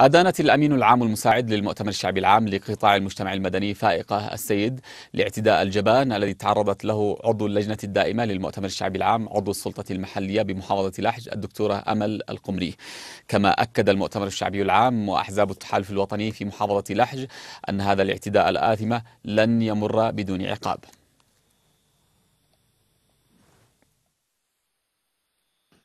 أدانت الأمين العام المساعد للمؤتمر الشعبي العام لقطاع المجتمع المدني فائقة السيد لاعتداء الجبان الذي تعرضت له عضو اللجنة الدائمة للمؤتمر الشعبي العام عضو السلطة المحلية بمحافظة لحج الدكتورة أمل القمري كما أكد المؤتمر الشعبي العام وأحزاب التحالف الوطني في محافظة لحج أن هذا الاعتداء الآثمة لن يمر بدون عقاب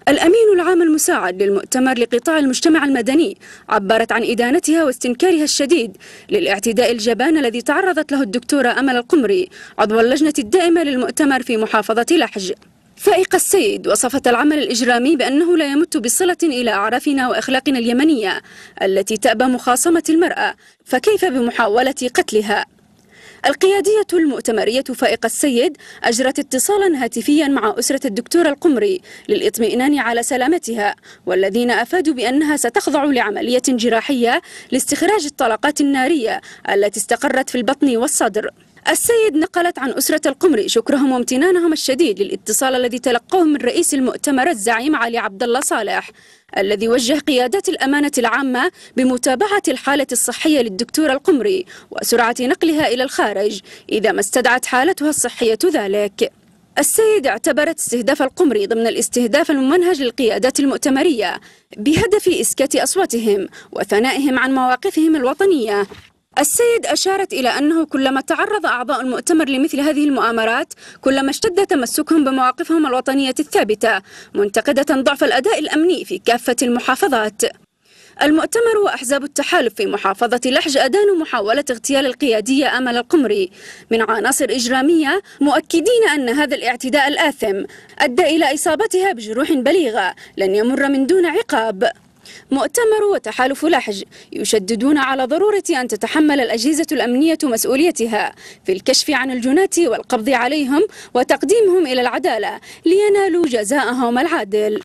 الأمين العام المساعد للمؤتمر لقطاع المجتمع المدني عبرت عن إدانتها واستنكارها الشديد للاعتداء الجبان الذي تعرضت له الدكتورة أمل القمري عضو اللجنة الدائمة للمؤتمر في محافظة لحج فائقة السيد وصفت العمل الإجرامي بأنه لا يمت بصلة إلى أعرافنا وأخلاقنا اليمنية التي تأبى مخاصمة المرأة فكيف بمحاولة قتلها؟ القيادية المؤتمرية فائقة السيد أجرت اتصالا هاتفيا مع أسرة الدكتور القمري للإطمئنان على سلامتها والذين أفادوا بأنها ستخضع لعملية جراحية لاستخراج الطلقات النارية التي استقرت في البطن والصدر السيد نقلت عن أسرة القمري شكرهم وامتنانهم الشديد للاتصال الذي تلقوه من رئيس المؤتمر الزعيم علي عبد الله صالح الذي وجه قيادات الأمانة العامة بمتابعة الحالة الصحية للدكتورة القمري وسرعة نقلها إلى الخارج إذا ما استدعت حالتها الصحية ذلك السيد اعتبرت استهداف القمري ضمن الاستهداف الممنهج للقيادات المؤتمرية بهدف إسكات أصواتهم وثنائهم عن مواقفهم الوطنية السيد أشارت إلى أنه كلما تعرض أعضاء المؤتمر لمثل هذه المؤامرات كلما اشتد تمسكهم بمواقفهم الوطنية الثابتة منتقدة ضعف الأداء الأمني في كافة المحافظات المؤتمر وأحزاب التحالف في محافظة لحج أدانوا محاولة اغتيال القيادية أمل القمري من عناصر إجرامية مؤكدين أن هذا الاعتداء الآثم أدى إلى إصابتها بجروح بليغة لن يمر من دون عقاب مؤتمر وتحالف لحج يشددون على ضرورة أن تتحمل الأجهزة الأمنية مسؤوليتها في الكشف عن الجناة والقبض عليهم وتقديمهم إلى العدالة لينالوا جزاءهم العادل